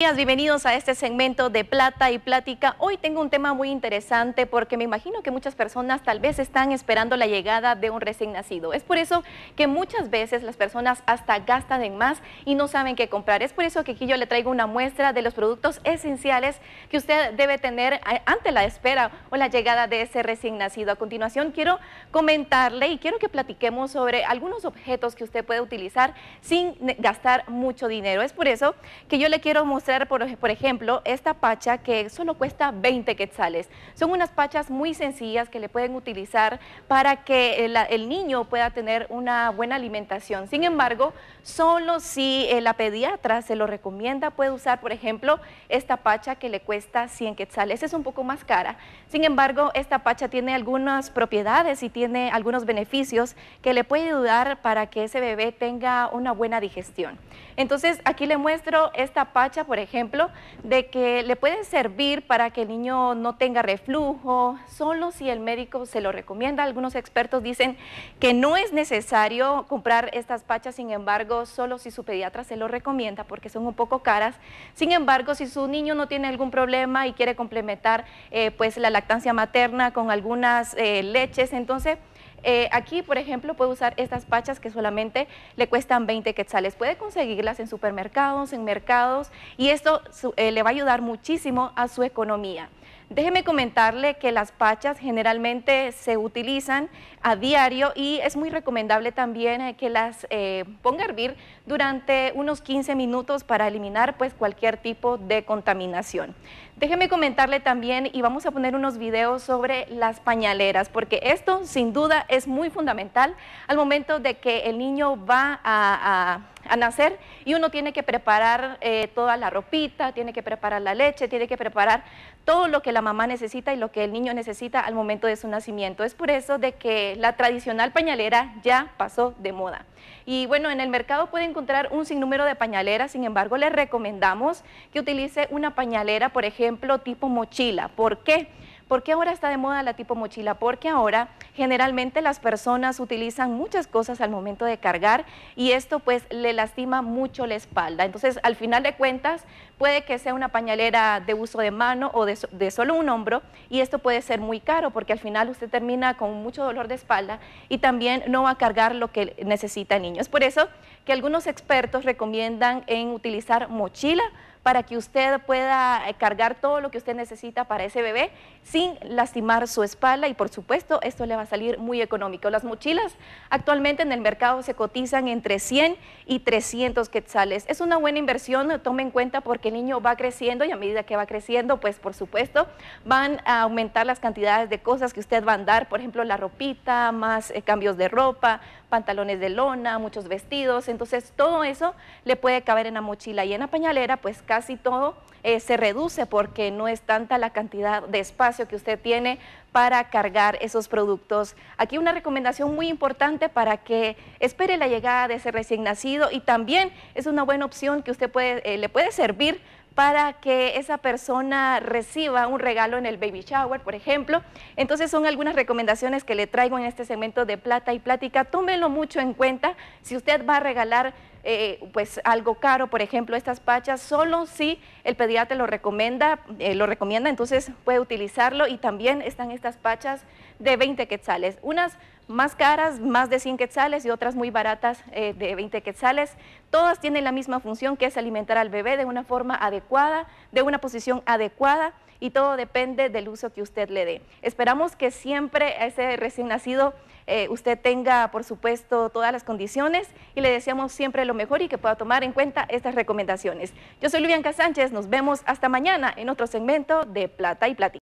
Bienvenidos a este segmento de Plata y Plática. Hoy tengo un tema muy interesante porque me imagino que muchas personas tal vez están esperando la llegada de un recién nacido. Es por eso que muchas veces las personas hasta gastan en más y no saben qué comprar. Es por eso que aquí yo le traigo una muestra de los productos esenciales que usted debe tener eh, ante la espera o la llegada de ese recién nacido. A continuación quiero comentarle y quiero que platiquemos sobre algunos objetos que usted puede utilizar sin gastar mucho dinero. Es por eso que yo le quiero mostrar por, por ejemplo, esta pacha que solo cuesta 20 quetzales. Son unas pachas muy sencillas que le pueden utilizar para que el, niño pueda tener una buena alimentación. Sin embargo, solo si eh, la pediatra se lo recomienda, puede usar, por ejemplo, esta pacha que le cuesta 100 quetzales. Es un poco más cara. Sin embargo, esta pacha tiene algunas propiedades y tiene algunos beneficios que le puede ayudar para que ese bebé tenga una buena digestión. Entonces, aquí le muestro esta pacha, por ejemplo, de que le pueden servir para que el niño no tenga reflujo, solo si el médico se lo recomienda. Algunos expertos dicen que no es necesario comprar estas pachas, sin embargo, solo si su pediatra se lo recomienda porque son un poco caras. Sin embargo, si su niño no tiene algún problema y quiere complementar eh, pues la lactancia materna con algunas eh, leches, entonces eh, aquí, por ejemplo, puede usar estas pachas que solamente le cuestan 20 quetzales. Puede conseguirlas en supermercados, en mercados, y esto eh, le va a ayudar muchísimo a su economía. Déjeme comentarle que las pachas generalmente se utilizan a diario y es muy recomendable también eh, que las eh, ponga a hervir durante unos 15 minutos para eliminar pues cualquier tipo de contaminación. Déjeme comentarle también y vamos a poner unos videos sobre las pañaleras porque esto sin duda es muy fundamental al momento de que el niño va a, nacer y uno tiene que preparar eh, toda la ropita, tiene que preparar la leche, tiene que preparar todo lo que la mamá necesita y lo que el niño necesita al momento de su nacimiento. Es por eso de que la tradicional pañalera ya pasó de moda. Y bueno, en el mercado puede encontrar un sinnúmero de pañaleras, sin embargo, le recomendamos que utilice una pañalera, por ejemplo, tipo mochila. ¿Por qué? ¿Por qué ahora está de moda la tipo mochila? Porque ahora generalmente las personas utilizan muchas cosas al momento de cargar y esto pues le lastima mucho la espalda. Entonces al final de cuentas puede que sea una pañalera de uso de mano o de, solo un hombro y esto puede ser muy caro porque al final usted termina con mucho dolor de espalda y también no va a cargar lo que necesita el niño. Es por eso que algunos expertos recomiendan en utilizar mochila para que usted pueda eh, cargar todo lo que usted necesita para ese bebé sin lastimar su espalda y por supuesto esto le va a salir muy económico. Las mochilas actualmente en el mercado se cotizan entre 100 y 300 quetzales. Es una buena inversión, tome en cuenta porque el niño va creciendo y a medida que va creciendo, pues por supuesto van a aumentar las cantidades de cosas que usted va a dar, por ejemplo la ropita, más eh, cambios de ropa, pantalones de lona, muchos vestidos, entonces todo eso le puede caber en la mochila y en la pañalera pues casi todo eh, se reduce porque no es tanta la cantidad de espacio que usted tiene para cargar esos productos. Aquí una recomendación muy importante para que espere la llegada de ese recién nacido y también es una buena opción que usted puede, eh, le puede servir para que esa persona reciba un regalo en el baby shower, por ejemplo. Entonces son algunas recomendaciones que le traigo en este segmento de Plata y Plática. Tómenlo mucho en cuenta si usted va a regalar eh, pues algo caro, por ejemplo, estas pachas, solo si el pediatra lo recomienda, eh, lo recomienda, entonces puede utilizarlo y también están estas pachas de 20 quetzales, unas más caras, más de 100 quetzales y otras muy baratas eh, de 20 quetzales. Todas tienen la misma función que es alimentar al bebé de una forma adecuada, de una posición adecuada y todo depende del uso que usted le dé. Esperamos que siempre a ese recién nacido eh, usted tenga, por supuesto, todas las condiciones y le deseamos siempre lo mejor y que pueda tomar en cuenta estas recomendaciones. Yo soy Lubianca Sánchez, nos vemos hasta mañana en otro segmento de Plata y Platín.